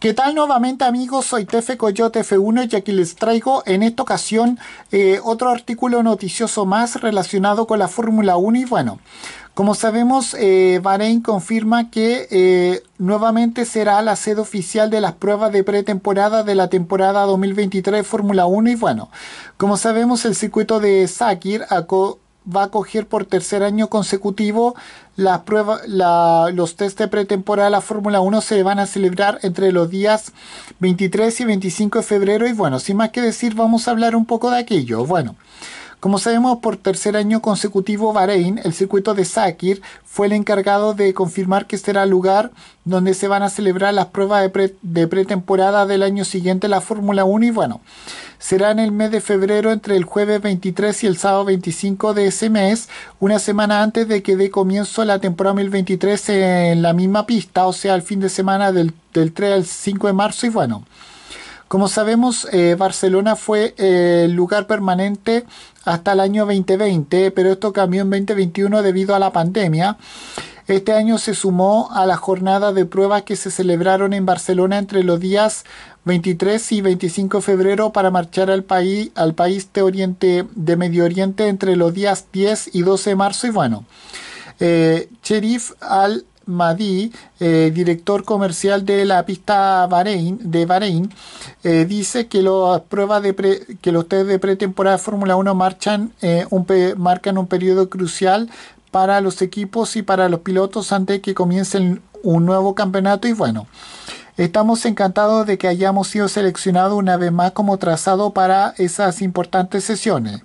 ¿Qué tal nuevamente amigos? Soy Tefe Coyote F1 y aquí les traigo en esta ocasión eh, otro artículo noticioso más relacionado con la Fórmula 1 y bueno, como sabemos eh, Bahrein confirma que eh, nuevamente será la sede oficial de las pruebas de pretemporada de la temporada 2023 Fórmula 1 y bueno, como sabemos el circuito de Sakir va a coger por tercer año consecutivo las pruebas, los test de pretemporada de la Fórmula 1 se van a celebrar entre los días 23 y 25 de febrero y bueno, sin más que decir, vamos a hablar un poco de aquello. Bueno, como sabemos, por tercer año consecutivo Bahrein, el circuito de Sakir, fue el encargado de confirmar que será el lugar donde se van a celebrar las pruebas de, pretemporada del año siguiente la Fórmula 1 y bueno, será en el mes de febrero entre el jueves 23 y el sábado 25 de ese mes, una semana antes de que dé comienzo la temporada 2023 en la misma pista, o sea, el fin de semana del, del 3 al 5 de marzo y bueno. Como sabemos, eh, Barcelona fue eh, el lugar permanente hasta el año 2020, pero esto cambió en 2021 debido a la pandemia. Este año se sumó a la jornada de pruebas que se celebraron en Barcelona entre los días 23 y 25 de febrero para marchar al país, al país de, Oriente, de Medio Oriente entre los días 10 y 12 de marzo. Y bueno, eh, Cherif al Madi, eh, director comercial de la pista de Bahrein, eh, dice que las pruebas de que los test de pretemporada de Fórmula 1 marchan, eh, marcan un periodo crucial para los equipos y para los pilotos antes de que comiencen un nuevo campeonato y bueno. Estamos encantados de que hayamos sido seleccionados una vez más como trazado para esas importantes sesiones.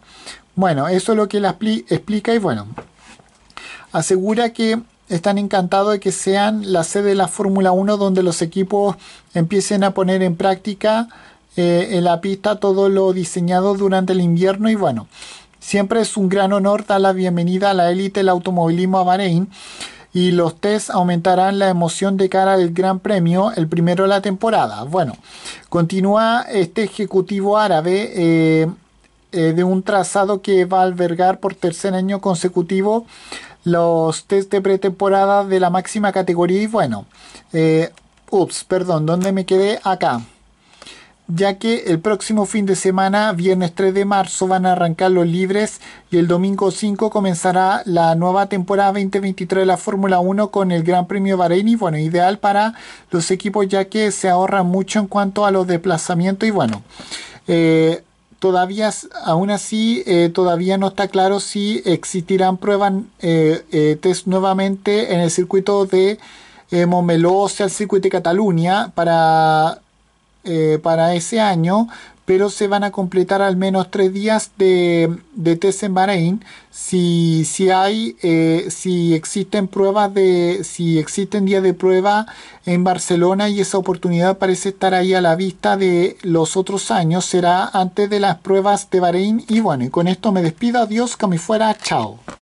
Bueno, eso es lo que la explica y bueno, asegura que están encantados de que sean la sede de la Fórmula 1 donde los equipos empiecen a poner en práctica eh, en la pista todo lo diseñado durante el invierno y bueno, siempre es un gran honor dar la bienvenida a la élite del automovilismo a Bahrein y los test aumentarán la emoción de cara al Gran Premio, el primero de la temporada. Bueno, continúa este ejecutivo árabe. Eh, eh, de un trazado que va a albergar por tercer año consecutivo los test de pretemporada de la máxima categoría y bueno, eh, ups, perdón, ¿dónde me quedé? Acá. Ya que el próximo fin de semana, viernes 3 de marzo, van a arrancar los libres y el domingo 5 comenzará la nueva temporada 2023 de la Fórmula 1 con el Gran Premio Bahrein. Y bueno, ideal para los equipos ya que se ahorran mucho en cuanto a los desplazamientos. Y bueno, eh, todavía, aún así, eh, todavía no está claro si existirán pruebas, eh, eh, test nuevamente en el circuito de Montmeló, o sea, el circuito de Cataluña, para eh, para ese año, pero se van a completar al menos tres días de, test en Bahrein si, si hay eh, si existen pruebas de si existen días de prueba en Barcelona y esa oportunidad parece estar ahí a la vista de los otros años será antes de las pruebas de Bahrein y bueno y con esto me despido adiós que me fuera chao